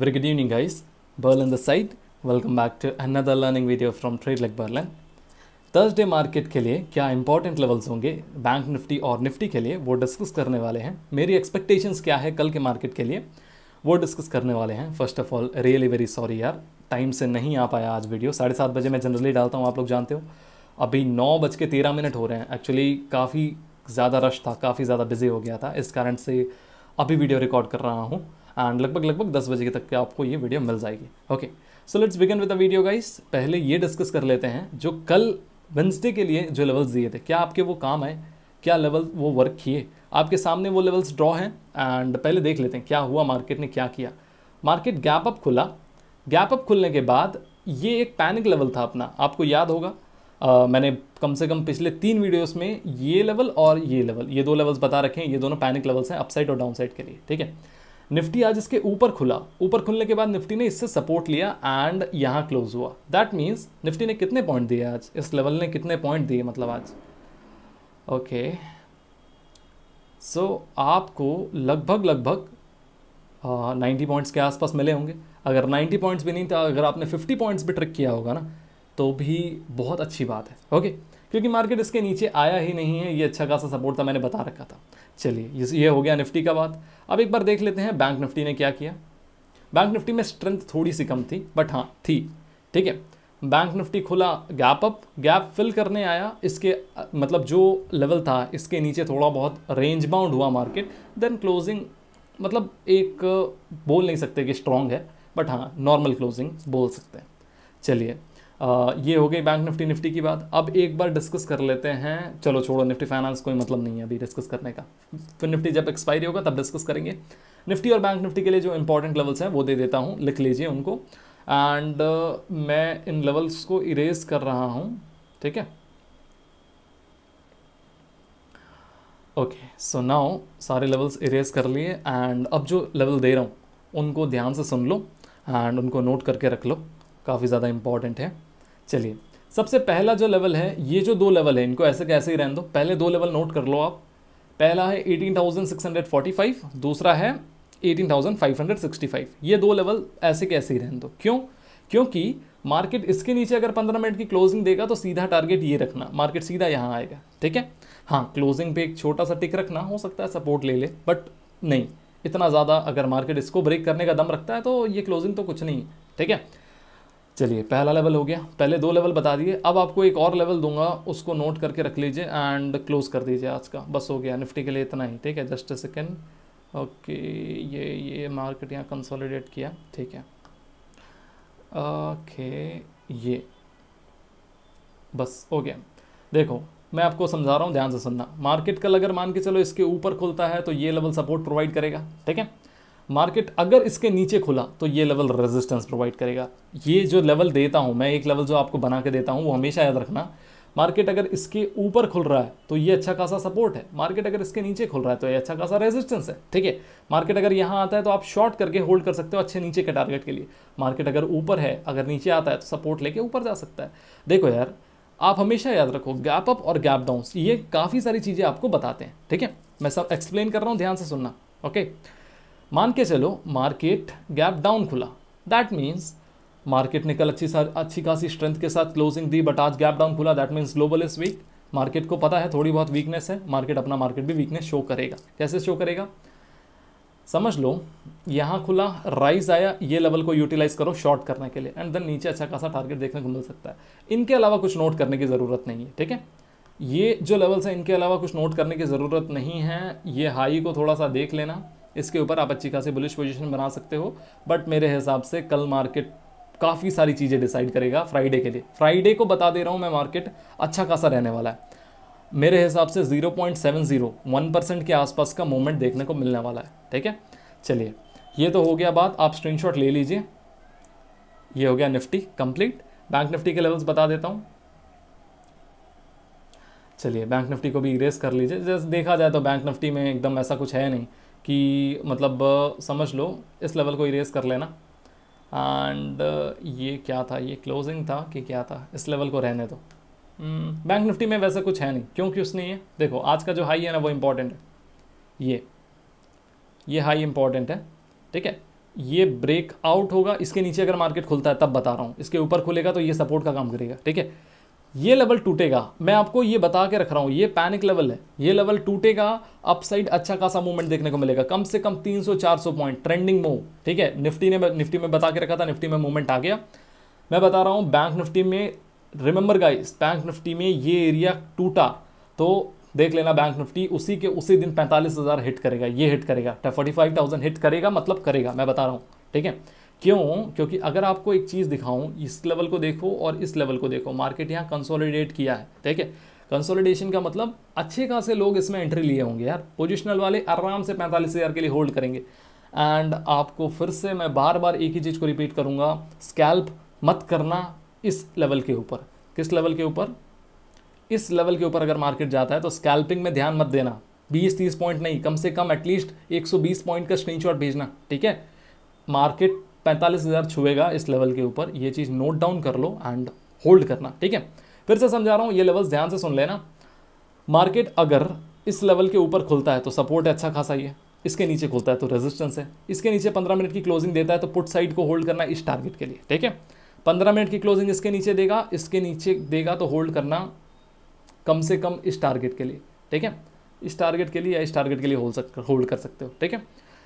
Very good evening guys, Berlin the site. Welcome back to another learning video from trade like Berlin Thursday market के लिए क्या important levels होंगे bank Nifty और निफ्टी के लिए वो डिस्कस करने वाले हैं मेरी एक्सपेक्टेशंस क्या है कल के मार्केट के लिए वो डिस्कस करने वाले हैं first of all really very sorry यार टाइम से नहीं आ पाया आज वीडियो साढ़े सात बजे मैं जनरली डालता हूँ आप लोग जानते हो अभी नौ बज के तेरह मिनट हो रहे हैं एक्चुअली काफ़ी ज़्यादा रश था काफ़ी ज़्यादा बिजी हो गया था इस कारण से अभी वीडियो रिकॉर्ड कर रहा हूँ एंड लगभग लगभग दस बजे तक आपको ये वीडियो मिल जाएगी okay so let's begin with the video guys पहले ये डिस्कस कर लेते हैं जो कल वेंसडे के लिए जो लेवल्स दिए थे क्या आपके वो काम आए क्या लेवल वो वर्क किए आपके सामने वो लेवल्स ड्रॉ हैं एंड पहले देख लेते हैं क्या हुआ मार्केट ने क्या किया मार्केट गैप अप खुला गैप अप खुलने के बाद ये एक पैनिक लेवल था अपना आपको याद होगा आ, मैंने कम से कम पिछले तीन वीडियोस में ये लेवल और ये लेवल ये दो लेवल्स बता रखे हैं ये दोनों पैनिक लेवल्स हैं अपसाइड और डाउनसाइड के लिए ठीक है निफ्टी आज इसके ऊपर खुला ऊपर खुलने के बाद निफ्टी ने इससे सपोर्ट लिया एंड यहाँ क्लोज हुआ दैट मीन्स निफ्टी ने कितने पॉइंट दिए आज इस लेवल ने कितने पॉइंट दिए मतलब आज ओके okay. सो so, आपको लगभग लगभग नाइन्टी पॉइंट्स के आसपास मिले होंगे अगर नाइन्टी पॉइंट्स भी नहीं था अगर आपने फिफ्टी पॉइंट्स भी ट्रिक किया होगा ना तो भी बहुत अच्छी बात है ओके okay? क्योंकि मार्केट इसके नीचे आया ही नहीं है ये अच्छा खासा सपोर्ट था मैंने बता रखा था चलिए ये हो गया निफ्टी का बात अब एक बार देख लेते हैं बैंक निफ्टी ने क्या किया बैंक निफ्टी में स्ट्रेंथ थोड़ी सी कम थी बट हाँ थी ठीक है बैंक निफ्टी खुला गैप अप गैप फिल करने आया इसके मतलब जो लेवल था इसके नीचे थोड़ा बहुत रेंज बाउंड हुआ मार्केट देन क्लोजिंग मतलब एक बोल नहीं सकते कि स्ट्रांग है बट हाँ नॉर्मल क्लोजिंग बोल सकते हैं चलिए ये हो गई बैंक निफ्टी निफ्टी की बात अब एक बार डिस्कस कर लेते हैं चलो छोड़ो निफ्टी फाइनेंस कोई मतलब नहीं है अभी डिस्कस करने का फिर निफ्टी जब एक्सपायरी होगा तब डिस्कस करेंगे निफ्टी और बैंक निफ्टी के लिए जो इंपॉर्टेंट लेवल्स हैं वो दे देता हूँ लिख लीजिए उनको एंड uh, मैं इन लेवल्स को इरेज कर रहा हूँ ठीक है ओके सो नाउ सारे लेवल्स इरेज कर लिए एंड अब जो लेवल दे रहा हूँ उनको ध्यान से सुन लो एंड उनको नोट करके रख लो काफ़ी ज़्यादा इम्पॉर्टेंट है चलिए सबसे पहला जो लेवल है ये जो दो लेवल है इनको ऐसे कैसे ही रहने दो पहले दो लेवल नोट कर लो आप पहला है 18,645 दूसरा है 18,565 ये दो लेवल ऐसे कैसे ही रहने दो क्यों क्योंकि मार्केट इसके नीचे अगर 15 मिनट की क्लोजिंग देगा तो सीधा टारगेट ये रखना मार्केट सीधा यहाँ आएगा ठीक है हाँ क्लोजिंग पे एक छोटा सा टिक रखना हो सकता है सपोर्ट ले ले बट नहीं इतना ज़्यादा अगर मार्केट इसको ब्रेक करने का दम रखता है तो ये क्लोजिंग तो कुछ नहीं ठीक है चलिए पहला लेवल हो गया पहले दो लेवल बता दिए अब आपको एक और लेवल दूंगा उसको नोट करके रख लीजिए एंड क्लोज कर दीजिए आज का बस हो गया निफ्टी के लिए इतना ही ठीक है जस्ट अ सेकेंड ओके ये ये मार्केट यहाँ कंसोलिडेट किया ठीक है ओके ये बस हो गया देखो मैं आपको समझा रहा हूँ ध्यान से सुनना मार्केट कल अगर मान के चलो इसके ऊपर खुलता है तो ये लेवल सपोर्ट प्रोवाइड करेगा ठीक है मार्केट अगर इसके नीचे खुला तो ये लेवल रेजिस्टेंस प्रोवाइड करेगा ये जो लेवल देता हूँ मैं एक लेवल जो आपको बना के देता हूँ वो हमेशा याद रखना मार्केट अगर इसके ऊपर खुल रहा है तो ये अच्छा खासा सपोर्ट है मार्केट अगर इसके नीचे खुल रहा है तो ये अच्छा खासा रेजिस्टेंस है ठीक है मार्केट अगर यहाँ आता है तो आप शॉर्ट करके होल्ड कर सकते हो अच्छे नीचे के टारगेट के लिए मार्केट अगर ऊपर है अगर नीचे आता है तो सपोर्ट लेके ऊपर जा सकता है देखो यार आप हमेशा याद रखो गैप अप और गैप डाउन ये काफ़ी सारी चीज़ें आपको बताते हैं ठीक है मैं सब एक्सप्लेन कर रहा हूँ ध्यान से सुनना ओके okay? मान के चलो मार्केट गैप डाउन खुला दैट मीन्स मार्केट ने कल अच्छी अच्छी खासी स्ट्रेंथ के साथ क्लोजिंग दी बट आज गैप डाउन खुला that means global is weak market को पता है थोड़ी बहुत वीकनेस है मार्केट अपना मार्केट भी वीकनेस शो करेगा कैसे शो करेगा समझ लो यहाँ खुला राइज आया ये लेवल को यूटिलाइज करो शॉर्ट करने के लिए एंड देन नीचे अच्छा खासा टारगेट देखने को मिल सकता है इनके अलावा कुछ नोट करने की ज़रूरत नहीं है ठीक है ये जो लेवल्स हैं इनके अलावा कुछ नोट करने की ज़रूरत नहीं है ये हाई को थोड़ा सा देख लेना इसके ऊपर आप अच्छी खासी बुलिश पोजिशन बना सकते हो बट मेरे हिसाब से कल मार्केट काफ़ी सारी चीज़ें डिसाइड करेगा फ्राइडे के लिए फ्राइडे को बता दे रहा हूँ मैं मार्केट अच्छा खासा रहने वाला है मेरे हिसाब से 0.70 पॉइंट परसेंट के आसपास का मूवमेंट देखने को मिलने वाला है ठीक है चलिए ये तो हो गया बात आप स्क्रीनशॉट ले लीजिए ये हो गया निफ्टी कंप्लीट बैंक निफ्टी के लेवल्स बता देता हूँ चलिए बैंक निफ्टी को भी इरेज कर लीजिए जैसे देखा जाए तो बैंक निफ्टी में एकदम ऐसा कुछ है नहीं कि मतलब समझ लो इस लेवल को इरेज कर लेना एंड ये क्या था ये क्लोजिंग था कि क्या था इस लेवल को रहने दो बैंक hmm, निफ्टी में वैसे कुछ है नहीं क्योंकि उसने ये देखो आज का जो हाई है ना वो इम्पॉर्टेंट है ये ये हाई इम्पॉर्टेंट है ठीक है ये ब्रेक आउट होगा इसके नीचे अगर मार्केट खुलता है तब बता रहा हूँ इसके ऊपर खुलेगा तो ये सपोर्ट का काम करेगा ठीक है ये लेवल टूटेगा मैं आपको ये बता के रख रहा हूँ ये पैनिक लेवल है ये लेवल टूटेगा अपसाइड अच्छा खासा मूवमेंट देखने को मिलेगा कम से कम 300-400 पॉइंट ट्रेंडिंग मूव ठीक है निफ्टी ने निफ्टी में बता के रखा था निफ्टी में मूवमेंट आ गया मैं बता रहा हूँ बैंक निफ्टी में रिमेंबर गाइस बैंक निफ्टी में ये एरिया टूटा तो देख लेना बैंक निफ्टी उसी के उसी दिन पैंतालीस हज़ार हिट करेगा ये हिट करेगा फोर्टी फाइव थाउजेंड हिट करेगा मतलब करेगा मैं बता रहा हूँ ठीक है क्यों क्योंकि अगर आपको एक चीज़ दिखाऊं इस लेवल को देखो और इस लेवल को देखो मार्केट यहाँ कंसोलिडेट किया है ठीक है कंसोलिडेशन का मतलब अच्छे खासे लोग इसमें एंट्री लिए होंगे यार पोजिशनल वाले आराम से पैंतालीस हज़ार के लिए होल्ड करेंगे एंड आपको फिर से मैं बार बार एक ही चीज़ को रिपीट करूँगा स्कैल्प मत करना इस लेवल के ऊपर किस लेवल के ऊपर इस लेवल के ऊपर अगर मार्केट जाता है तो स्कैल्पिंग में ध्यान मत देना 20-30 पॉइंट नहीं कम से कम एटलीस्ट 120 पॉइंट का स्क्रीनशॉट भेजना ठीक है मार्केट पैंतालीस हज़ार छुएगा इस लेवल के ऊपर ये चीज़ नोट डाउन कर लो एंड होल्ड करना ठीक है फिर से समझा रहा हूँ ये लेवल्स ध्यान से सुन लेना मार्केट अगर इस लेवल के ऊपर खुलता है तो सपोर्ट है अच्छा खासा ये इसके नीचे खुलता है तो रेजिस्टेंस है इसके नीचे पंद्रह मिनट की क्लोजिंग देता है तो पुट साइड को होल्ड करना इस टारगेट के लिए ठीक है पंद्रह मिनट की क्लोजिंग इसके नीचे देगा इसके नीचे देगा तो होल्ड करना कम से कम इस टारगेट के लिए ठीक है इस टारगेट के लिए या इस टारगेट के लिए होल्ड कर सकते हो ठीक है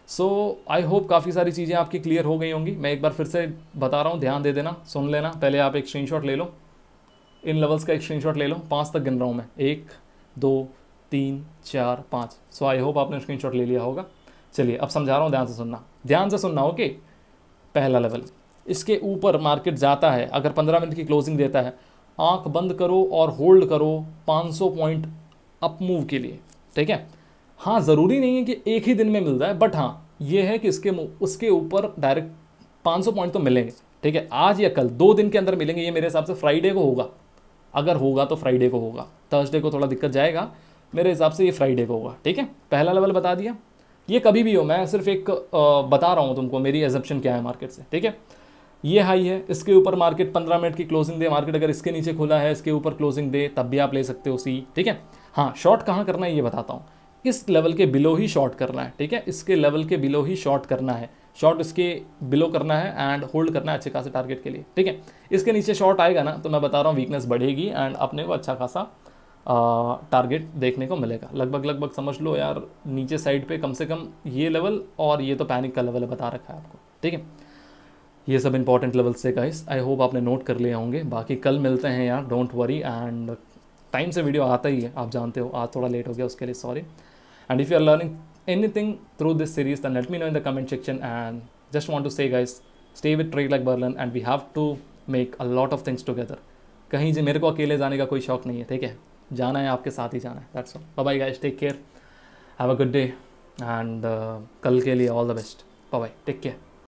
सो आई होप काफ़ी सारी चीज़ें आपकी क्लियर हो गई होंगी मैं एक बार फिर से बता रहा हूँ ध्यान दे देना सुन लेना पहले आप एक स्क्रीनशॉट ले लो इन लेवल्स का एक स्क्रीनशॉट ले लो पाँच तक गिन रहा हूँ मैं एक दो तीन चार पाँच सो आई होप आपने स्क्रीन ले लिया होगा चलिए अब समझा रहा हूँ ध्यान से सुनना ध्यान से सुनना ओके पहला लेवल इसके ऊपर मार्केट जाता है अगर पंद्रह मिनट की क्लोजिंग देता है आंख बंद करो और होल्ड करो 500 पॉइंट अप मूव के लिए ठीक है हाँ ज़रूरी नहीं है कि एक ही दिन में मिल जाए बट हाँ ये है कि इसके उसके ऊपर डायरेक्ट 500 पॉइंट तो मिलेंगे ठीक है आज या कल दो दिन के अंदर मिलेंगे ये मेरे हिसाब से फ्राइडे को होगा अगर होगा तो फ्राइडे को होगा थर्सडे को थोड़ा दिक्कत जाएगा मेरे हिसाब से ये फ्राइडे को होगा ठीक है पहला लेवल बता दिया ये कभी भी हो मैं सिर्फ एक बता रहा हूँ तुमको मेरी एजप्शन क्या है मार्केट से ठीक है ये हाई है इसके ऊपर मार्केट पंद्रह मिनट की क्लोजिंग दे मार्केट अगर इसके नीचे खुला है इसके ऊपर क्लोजिंग दे तब भी आप ले सकते हो सी ठीक है हाँ शॉर्ट कहाँ करना है ये बताता हूँ इस लेवल के बिलो ही शॉर्ट करना है ठीक है इसके लेवल के बिलो ही शॉर्ट करना है शॉर्ट इसके बिलो करना है एंड होल्ड करना है अच्छे खासे टारगेट के लिए ठीक है इसके नीचे शॉर्ट आएगा ना तो मैं बता रहा हूँ वीकनेस बढ़ेगी एंड अपने को अच्छा खासा टारगेट देखने को मिलेगा लगभग लगभग समझ लो यार नीचे साइड पे कम से कम ये लेवल और ये तो पैनिक का लेवल बता रखा है आपको ठीक है ये सब इंपॉर्टेंट लेवल्स से गाइस आई होप आपने नोट कर लिए होंगे बाकी कल मिलते हैं यार डोंट वरी एंड टाइम से वीडियो आता ही है आप जानते हो आज थोड़ा लेट हो गया उसके लिए sorry And if you are learning anything through this series, then let me know in the comment section. And just want to say, guys, stay with Trade Like Berlin, and we have to make a lot of things together. कहीं जी मेरे को अकेले जाने का कोई शौक नहीं है ठीक है जाना है आपके साथ ही जाना है that's all bye guys take care have a good day and कल के लिए all the best bye take care